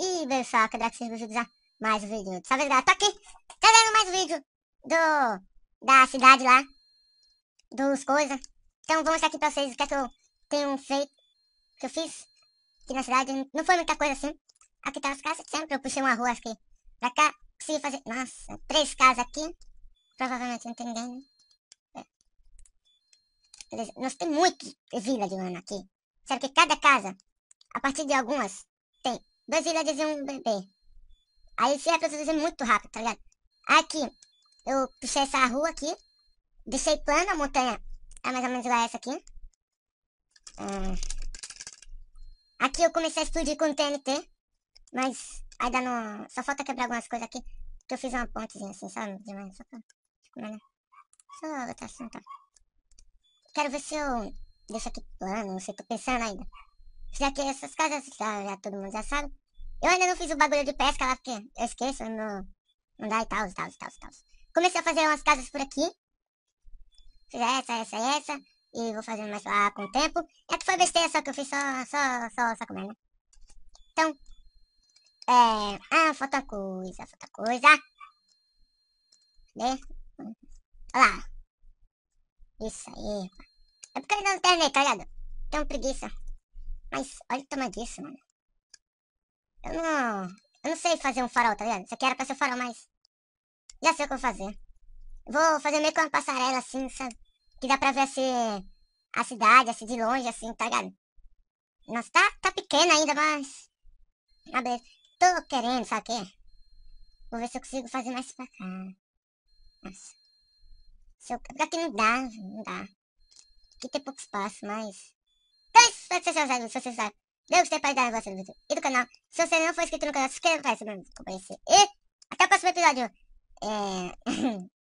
E pessoal, cadê que vocês bem a mais um vídeo. Dessa vez, galera, tô aqui trazendo mais um vídeo do, da cidade lá, dos coisas. Então vou mostrar aqui pra vocês o que é que eu tenho feito, que eu fiz aqui na cidade. Não foi muita coisa assim. Aqui tá as casas, sempre eu puxei uma rua aqui pra cá. Consegui fazer, nossa, três casas aqui. Provavelmente não tem ninguém, né? Nós temos muito vila de humano aqui. Sabe que cada casa, a partir de algumas, tem dois villages e um bebê. Aí se reproduzem é muito rápido, tá ligado? Aqui, eu puxei essa rua aqui, deixei plana, a montanha é mais ou menos igual a essa aqui. Hum. Aqui eu comecei a explodir com TNT, mas ainda não... Só falta quebrar algumas coisas aqui, que eu fiz uma pontezinha assim, sabe? Demais, só pra... Né? Só botar assim, tá? Quero ver se eu deixo aqui plano, não sei, tô pensando ainda. Já que essas casas já, já, todo mundo já sabe. Eu ainda não fiz o bagulho de pesca lá, porque eu esqueço, não, não dá e tal, e tal, e tal, e tal. Comecei a fazer umas casas por aqui. Fiz essa, essa e essa. E vou fazendo mais lá com o tempo. É que foi besteira só que eu fiz só, só, só, só comer, né? Então, é... Ah, falta coisa, falta coisa. Cadê? Né? Olha lá. Isso aí. É porque ele não tem, tá ligado? Tenho preguiça. Mas olha o tamanho disso, mano. Eu não... Eu não sei fazer um farol, tá ligado? Isso aqui era pra ser um farol, mas... Já sei o que eu vou fazer. Vou fazer meio que uma passarela, assim, sabe? Que dá pra ver, assim... A cidade, assim, de longe, assim, tá ligado? Nossa, tá, tá pequena ainda, mas... Ah, beleza. Tô querendo, sabe o quê? Vou ver se eu consigo fazer mais pra cá. Nossa. Se eu... Porque não dá, não dá. Aqui tem pouco espaço, mas... Então é isso, se você sabe, você sabe. Deu gostei para dar negócio do vídeo e do canal. Se você não for inscrito no canal, se inscreva para receber e até o próximo episódio. É...